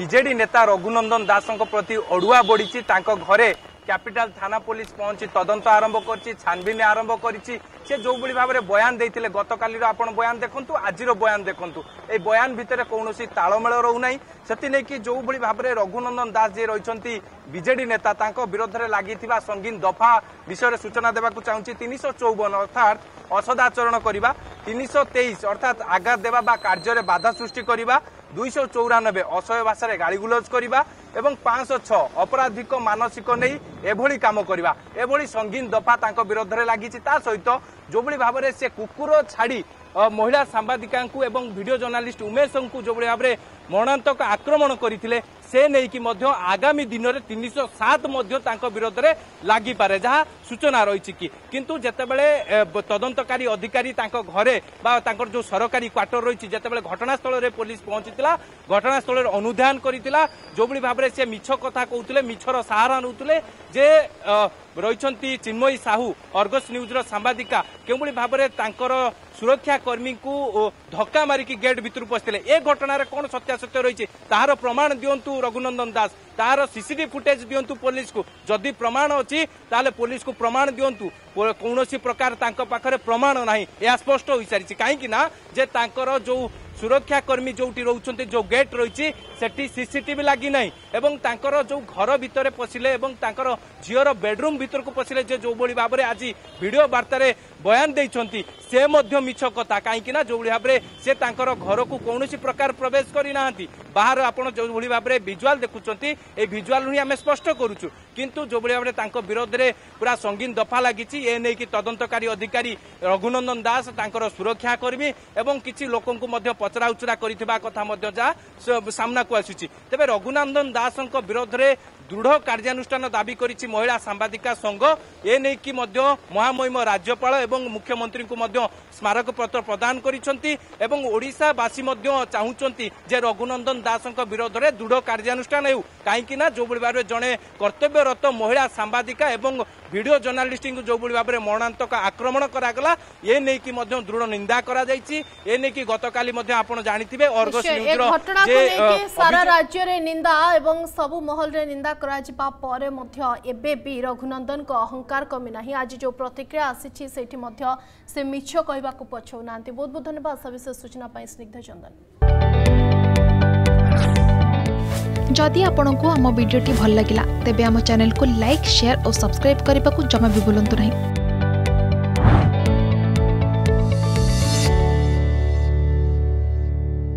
BJD ନେତା ରଘୁନନ୍ଦନ ଦାସଙ୍କ ପ୍ରତି ଅଡୁଆ ବଢିଛି ତାଙ୍କ ଘରେ କ୍ୟାପିଟାଲ ଥାନା ପୋଲିସ ପହଞ୍ଚି ତଦନ୍ତ ଆରମ୍ଭ କରିଛି ଛାନଭିନ ଆରମ୍ଭ କରିଛି ସେ ଯେଉଁଭଳି ଭାବରେ ବୟାନ ଦେଇଥିଲେ ଗତକାଲିର ଆପଣ ବୟାନ ଦେଖନ୍ତୁ ଆଜିର ବୟାନ ଦେଖନ୍ତୁ ଏହି ବୟାନ ଭିତରେ କୌଣସି ତାଳମେଳ ରହୁନାହିଁ ସେଥିନେଇକି ଯେଉଁଭଳି ଭାବରେ ରଘୁନନ୍ଦନ ଦାସ ଯିଏ ରହିଛନ୍ତି ବିଜେଡି ନେତା ତାଙ୍କ ବିରୋଧରେ ଲାଗିଥିବା ସଙ୍ଗୀନ ଦଫା ବିଷୟରେ ସୂଚନା ଦେବାକୁ ଚାହୁଁଛି ତିନିଶହ ଚଉବନ ଅର୍ଥାତ୍ ଅସଦାଚରଣ କରିବା ତିନିଶହ ତେଇଶ ଅର୍ଥାତ୍ ଆଘାତ ଦେବା ବା କାର୍ଯ୍ୟରେ ବାଧା ସୃଷ୍ଟି କରିବା ଦୁଇଶହ ଚଉରାନବେ ଅସହ୍ୟ ଭାଷାରେ ଗାଳିଗୁଲଜ କରିବା ଏବଂ ପାଞ୍ଚଶହ ଛଅ ଅପରାଧିକ ମାନସିକ ନେଇ ଏଭଳି କାମ କରିବା ଏଭଳି ସଙ୍ଗୀନ ଦଫା ତାଙ୍କ ବିରୋଧରେ ଲାଗିଛି ତା ସହିତ ଯେଉଁଭଳି ଭାବରେ ସେ କୁକୁର ଛାଡ଼ି মহিলা সাংবাদিকাঙ্কু এবং ভিডিও জর্নালিষ্ট উমেশঙ্কু যেভাবে ভাবে মরণান্তক আক্রমণ করে সে নেইকি মধ্য আগামী দিনের তিনশো সাত মধ্য তাঁর বিরোধে লাগিপারে যা সূচনা রয়েছে কি কিন্তু যেতবে তদন্তকারী অধিকারী তাঁর ঘরে বা তাঁর যে সরকারি কোয়ার্টর রয়েছে যেতবে ঘটনাস্থলের পুলিশ পৌঁছিলা ঘটনাস্থলের অনুধান করেছিল যেভাবে ভাবে সে মিছ কথা কৌলে মিছর সাহারা নেউলে যে রয়েছেন চিন্ময়ী সাহু অর্গস নিউজর সাংবাদিকা কেউভাবে তাঁর सुरक्षाकर्मीको धक्का मारिकी गेट भित्र पसिला एट सत्यासत्य तहार प्रमाण दिनु रघुनन्दन दास त सिसिभि फुटेज को पोलिसि प्रमाण पुलिस को प्रमाण दिनु प्रमाण नै यहाँ स्पष्ट काहीँक जो ସୁରକ୍ଷାକର୍ମୀ ଯେଉଁଠି ରହୁଛନ୍ତି ଯେଉଁ ଗେଟ୍ ରହିଛି ସେଠି ସିସିଟିଭି ଲାଗିନାହିଁ ଏବଂ ତାଙ୍କର ଯେଉଁ ଘର ଭିତରେ ପଶିଲେ ଏବଂ ତାଙ୍କର ଝିଅର ବେଡ୍ରୁମ୍ ଭିତରକୁ ପଶିଲେ ଯେ ଯେଉଁଭଳି ଭାବରେ ଆଜି ଭିଡ଼ିଓ ବାର୍ତ୍ତାରେ ବୟାନ ଦେଇଛନ୍ତି ସେ ମଧ୍ୟ ମିଛ କଥା କାହିଁକିନା ଯେଉଁଭଳି ଭାବରେ ସେ ତାଙ୍କର ଘରକୁ କୌଣସି ପ୍ରକାର ପ୍ରବେଶ କରିନାହାନ୍ତି ବାହାର ଆପଣ ଯେଉଁଭଳି ଭାବରେ ଭିଜୁଆଲ୍ ଦେଖୁଛନ୍ତି ଏ ଭିଜୁଆଲ୍ ହିଁ ଆମେ ସ୍ପଷ୍ଟ କରୁଛୁ କିନ୍ତୁ ଯେଉଁଭଳି ଭାବରେ ତାଙ୍କ ବିରୋଧରେ ପୁରା ସଙ୍ଗୀନ ଦଫା ଲାଗିଛି ଏ ନେଇକି ତଦନ୍ତକାରୀ ଅଧିକାରୀ ରଘୁନନ୍ଦନ ଦାସ ତାଙ୍କର ସୁରକ୍ଷାକର୍ମୀ ଏବଂ କିଛି ଲୋକଙ୍କୁ ମଧ୍ୟ ପଚରା ଉଚରା କରିଥିବା କଥା ମଧ୍ୟ ଯାହା ସାମ୍ନାକୁ ଆସୁଛି ତେବେ ରଘୁନନ୍ଦନ ଦାସଙ୍କ ବିରୋଧରେ ଦୃଢ଼ କାର୍ଯ୍ୟାନୁଷ୍ଠାନ ଦାବି କରିଛି ମହିଳା ସାମ୍ବାଦିକା ସଂଘ ଏ ନେଇକି ମଧ୍ୟ ମହାମହିମ ରାଜ୍ୟପାଳ ଏବଂ ମୁଖ୍ୟମନ୍ତ୍ରୀଙ୍କୁ ମଧ୍ୟ ସ୍ମାରକପତ୍ର ପ୍ରଦାନ କରିଛନ୍ତି ଏବଂ ଓଡ଼ିଶାବାସୀ ମଧ୍ୟ ଚାହୁଁଛନ୍ତି ଯେ ରଘୁନନ୍ଦନ ଦାସଙ୍କ ବିରୋଧରେ ଦୃଢ଼ କାର୍ଯ୍ୟାନୁଷ୍ଠାନ ହେଉ କାହିଁକି ନା ଯେଉଁଭଳି ଭାବରେ ଜଣେ କର୍ତ୍ତବ୍ୟରତ ମହିଳା ସାମ୍ବାଦିକା ଏବଂ ଭିଡ଼ିଓ ଜର୍ଣ୍ଣାଲିଷ୍ଟଙ୍କୁ ଯେଉଁଭଳି ଭାବରେ ମରଣାନ୍ତକ ଆକ୍ରମଣ କରାଗଲା ଏ ନେଇକି ମଧ୍ୟ ଦୃଢ଼ ନିନ୍ଦା କରାଯାଇଛି ଏ ନେଇକି ଗତକାଲି ମଧ୍ୟ ଆପଣ ଜାଣିଥିବେ ଅର୍ଗସ ନ୍ୟୁଜ୍ର ସାରା ରାଜ୍ୟରେ ନିନ୍ଦା ଏବଂ ସବୁ ମହଲରେ ନିନ୍ଦା निंदा भी रघुनंदन अहंकार कमी ना आज जो प्रतिक्रिया आसी से मिछ कह पछौना बहुत बहुत धन्यवाद सविशेष सूचना स्निग्ध चंदन जदि आपण आम भिडी भल लगा तेब चेल को लाइक सेयार और सब्सक्राइब करने को जमा भी बुलां नहीं